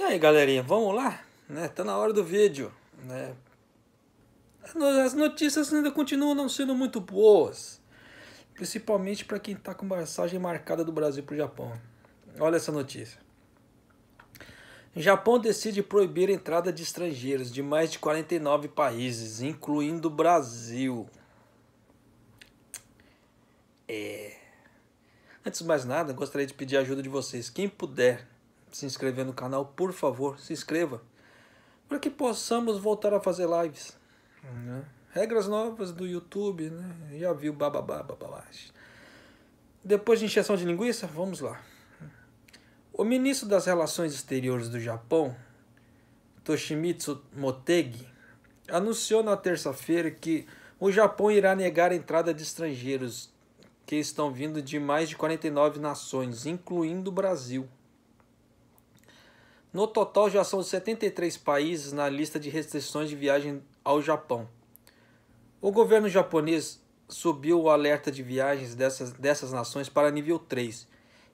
E aí galerinha, vamos lá? Né? Tá na hora do vídeo. Né? As notícias ainda continuam não sendo muito boas. Principalmente para quem está com passagem marcada do Brasil para o Japão. Olha essa notícia. Japão decide proibir a entrada de estrangeiros de mais de 49 países, incluindo o Brasil. É. Antes de mais nada, gostaria de pedir a ajuda de vocês. Quem puder se inscrever no canal, por favor, se inscreva. Para que possamos voltar a fazer lives. Né? Regras novas do YouTube, né? Já viu bababá, bababá. Depois de injeção de linguiça, vamos lá. O ministro das Relações Exteriores do Japão, Toshimitsu Motegi, anunciou na terça-feira que o Japão irá negar a entrada de estrangeiros que estão vindo de mais de 49 nações, incluindo o Brasil. No total, já são 73 países na lista de restrições de viagem ao Japão. O governo japonês subiu o alerta de viagens dessas, dessas nações para nível 3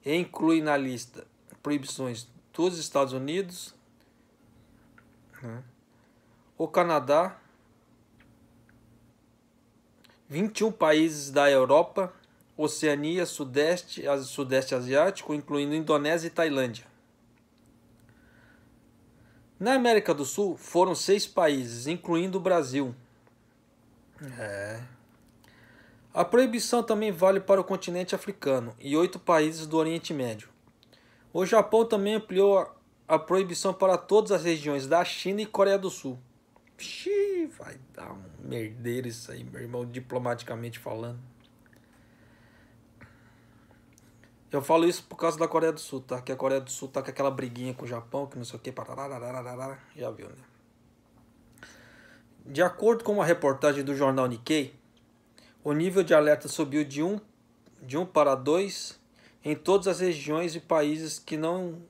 e inclui na lista proibições dos Estados Unidos, né, o Canadá, 21 países da Europa, Oceania, Sudeste, Sudeste Asiático, incluindo Indonésia e Tailândia. Na América do Sul foram seis países, incluindo o Brasil. É. A proibição também vale para o continente africano e oito países do Oriente Médio. O Japão também ampliou a, a proibição para todas as regiões da China e Coreia do Sul. Xiii, vai dar um merdeiro isso aí, meu irmão, diplomaticamente falando. Eu falo isso por causa da Coreia do Sul, tá? Que a Coreia do Sul tá com aquela briguinha com o Japão, que não sei o que, já viu, né? De acordo com uma reportagem do jornal Nikkei, o nível de alerta subiu de 1 um, de um para 2 em todas as regiões e países que não,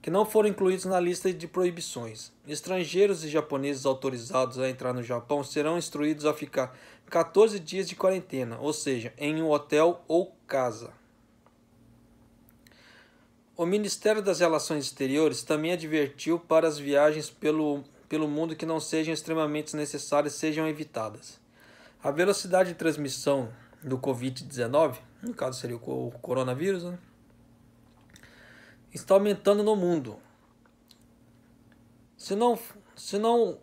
que não foram incluídos na lista de proibições. Estrangeiros e japoneses autorizados a entrar no Japão serão instruídos a ficar 14 dias de quarentena, ou seja, em um hotel ou casa. O Ministério das Relações Exteriores também advertiu para as viagens pelo, pelo mundo que não sejam extremamente necessárias sejam evitadas. A velocidade de transmissão do Covid-19, no caso seria o coronavírus, né? está aumentando no mundo. Se não, se não,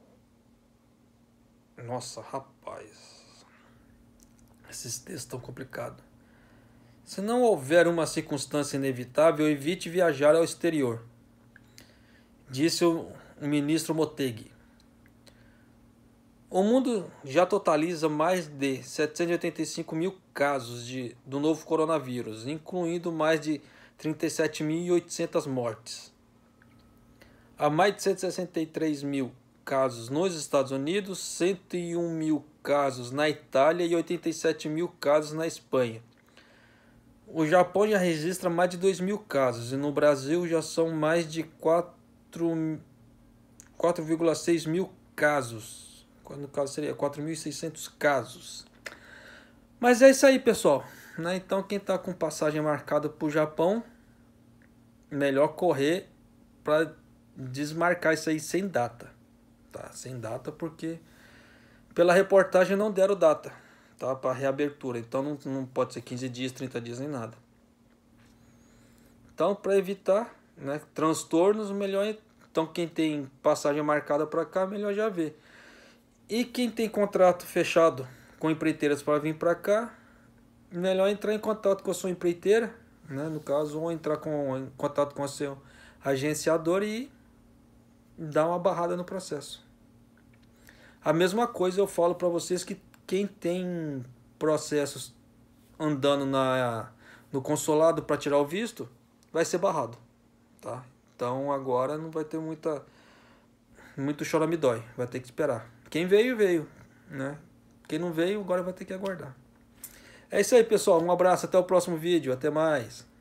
nossa, rapaz, esses textos estão complicados. Se não houver uma circunstância inevitável, evite viajar ao exterior, disse o ministro Motegi. O mundo já totaliza mais de 785 mil casos de, do novo coronavírus, incluindo mais de 37.800 mortes. Há mais de 163 mil casos nos Estados Unidos, 101 mil casos na Itália e 87 mil casos na Espanha. O Japão já registra mais de 2 mil casos e no Brasil já são mais de 4,6 mil casos. quando caso seria 4.600 casos. Mas é isso aí, pessoal. Né? Então, quem está com passagem marcada para o Japão, melhor correr para desmarcar isso aí sem data. Tá? Sem data, porque pela reportagem não deram data tá? para reabertura. Então não, não pode ser 15 dias, 30 dias nem nada. Então, para evitar né, transtornos, melhor então quem tem passagem marcada para cá, melhor já ver. E quem tem contrato fechado com empreiteiras para vir para cá, melhor entrar em contato com a sua empreiteira, né, no caso, ou entrar com, em contato com o seu agenciador e dar uma barrada no processo. A mesma coisa eu falo para vocês que quem tem processos andando na, no consolado para tirar o visto vai ser barrado. Tá? Então agora não vai ter muita muito chora me dói, vai ter que esperar. Quem veio, veio. Né? Quem não veio, agora vai ter que aguardar. É isso aí, pessoal. Um abraço, até o próximo vídeo. Até mais.